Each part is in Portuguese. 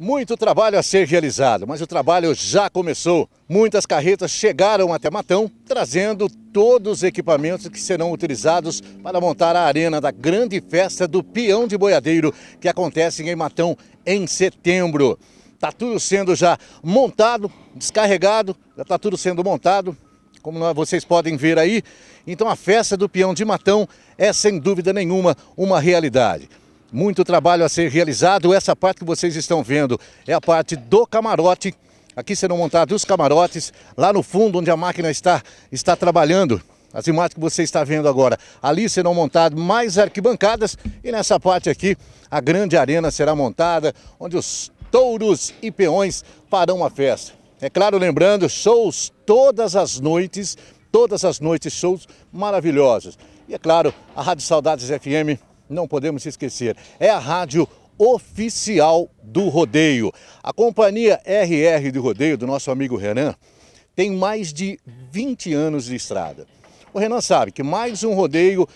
Muito trabalho a ser realizado, mas o trabalho já começou. Muitas carretas chegaram até Matão, trazendo todos os equipamentos que serão utilizados para montar a arena da grande festa do peão de boiadeiro, que acontece em Matão em setembro. Está tudo sendo já montado, descarregado, já está tudo sendo montado, como vocês podem ver aí. Então a festa do peão de Matão é, sem dúvida nenhuma, uma realidade. Muito trabalho a ser realizado. Essa parte que vocês estão vendo é a parte do camarote. Aqui serão montados os camarotes, lá no fundo onde a máquina está, está trabalhando. As imagens que você está vendo agora. Ali serão montadas mais arquibancadas e nessa parte aqui a grande arena será montada, onde os touros e peões farão a festa. É claro, lembrando, shows todas as noites, todas as noites shows maravilhosos. E é claro, a Rádio Saudades FM não podemos esquecer, é a rádio oficial do rodeio. A companhia RR do rodeio, do nosso amigo Renan, tem mais de 20 anos de estrada. O Renan sabe que mais um rodeio,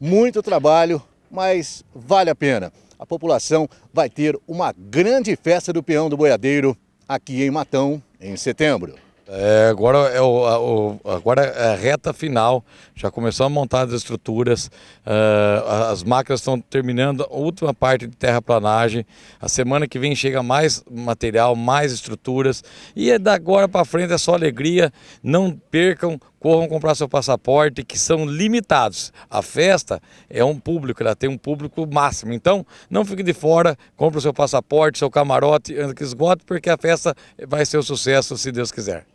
muito trabalho, mas vale a pena. A população vai ter uma grande festa do peão do boiadeiro aqui em Matão em setembro. É, agora é o, a, o, agora é a reta final, já começou a montar as estruturas, uh, as máquinas estão terminando a última parte de terraplanagem, a semana que vem chega mais material, mais estruturas, e é da agora para frente é só alegria, não percam corram comprar seu passaporte, que são limitados. A festa é um público, ela tem um público máximo. Então, não fique de fora, compre o seu passaporte, seu camarote, antes que esgote, porque a festa vai ser um sucesso, se Deus quiser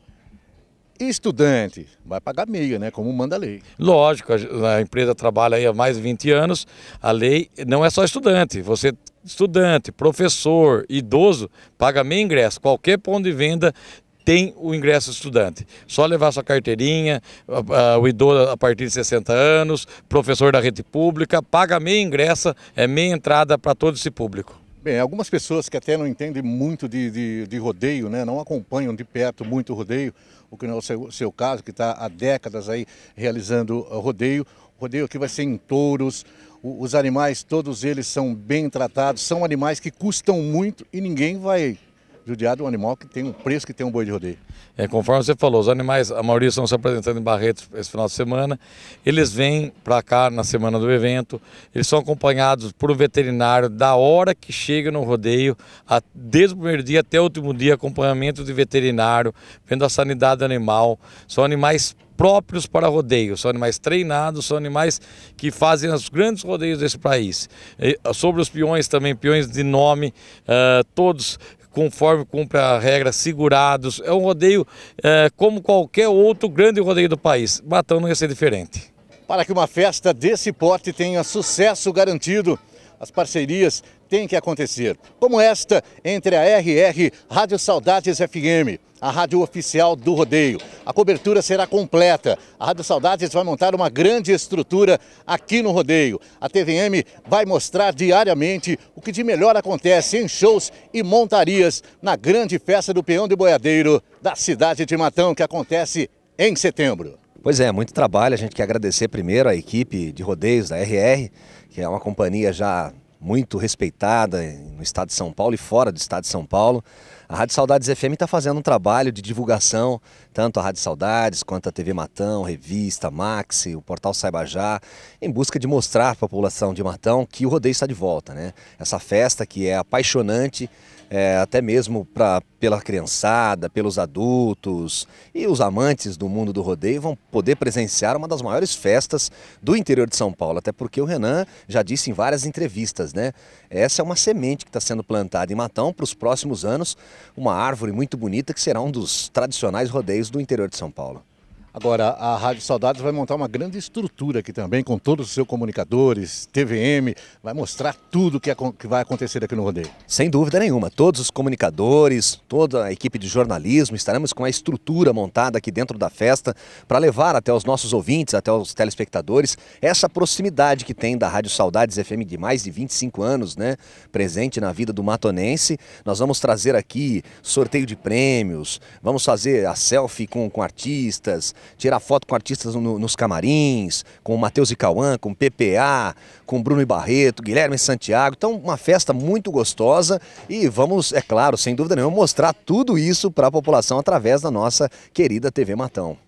estudante vai pagar meia, né? Como manda a lei. Lógico, a, empresa trabalha aí há mais de 20 anos, a lei não é só estudante. Você, estudante, professor, idoso, paga meia ingresso. Qualquer ponto de venda tem o ingresso estudante. Só levar sua carteirinha, o idoso a partir de 60 anos, professor da rede pública, paga meia ingressa, é meia entrada para todo esse público. Bem, algumas pessoas que até não entendem muito de, de, de, rodeio, né? não acompanham de perto muito o rodeio, o que não é o seu, seu caso, que está há décadas aí realizando rodeio. O rodeio aqui vai ser em touros, o, os animais, todos eles são bem tratados, são animais que custam muito e ninguém vai judiado de um animal que tem um preço que tem um boi de rodeio. É, conforme você falou, os animais, a maioria estão se apresentando em Barretos esse final de semana, eles vêm para cá na semana do evento, eles são acompanhados por um veterinário da hora que chega no rodeio, a, desde o primeiro dia até o último dia, acompanhamento de veterinário, vendo a sanidade do animal, são animais próprios para rodeio, são animais treinados, são animais que fazem os grandes rodeios desse país. E sobre os peões também, peões de nome, uh, todos conforme cumpre a regra, segurados. É um rodeio é, como qualquer outro grande rodeio do país. Batão não ia ser diferente. Para que uma festa desse porte tenha sucesso garantido, as parcerias tem que acontecer, como esta entre a RR Rádio Saudades FM, a rádio oficial do rodeio. A cobertura será completa. A Rádio Saudades vai montar uma grande estrutura aqui no rodeio. A TVM vai mostrar diariamente o que de melhor acontece em shows e montarias na grande festa do peão de boiadeiro da cidade de Matão, que acontece em setembro. Pois é, muito trabalho. A gente quer agradecer primeiro à equipe de rodeios da RR, que é uma companhia já muito respeitada no estado de São Paulo e fora do estado de São Paulo. A Rádio Saudades FM está fazendo um trabalho de divulgação, tanto a Rádio Saudades quanto a TV Matão, Revista, Maxi, o portal Saibajá, em busca de mostrar para a população de Matão que o rodeio está de volta. Né? Essa festa que é apaixonante, é, até mesmo pra, pela criançada, pelos adultos e os amantes do mundo do rodeio vão poder presenciar uma das maiores festas do interior de São Paulo, até porque o Renan já disse em várias entrevistas, né? Essa é uma semente que está sendo plantada em Matão para os próximos anos, uma árvore muito bonita que será um dos tradicionais rodeios do interior de São Paulo. Agora, a Rádio Saudades vai montar uma grande estrutura aqui também, com todos os seus comunicadores, TVM, vai mostrar tudo que, é, que vai acontecer aqui no rodeio. Sem dúvida nenhuma, todos os comunicadores, toda a equipe de jornalismo, estaremos com a estrutura montada aqui dentro da festa para levar até os nossos ouvintes, até os telespectadores, essa proximidade que tem da Rádio Saudades FM de mais de 25 anos, né? Presente na vida do matonense. Nós vamos trazer aqui sorteio de prêmios, vamos fazer a selfie com, com artistas, tirar foto com artistas no, nos camarins, com o Matheus e Cauã, com o PPA, com o Bruno e Barreto, Guilherme e Santiago. Então, uma festa muito gostosa e vamos, é claro, sem dúvida nenhuma, mostrar tudo isso para a população através da nossa querida TV Matão.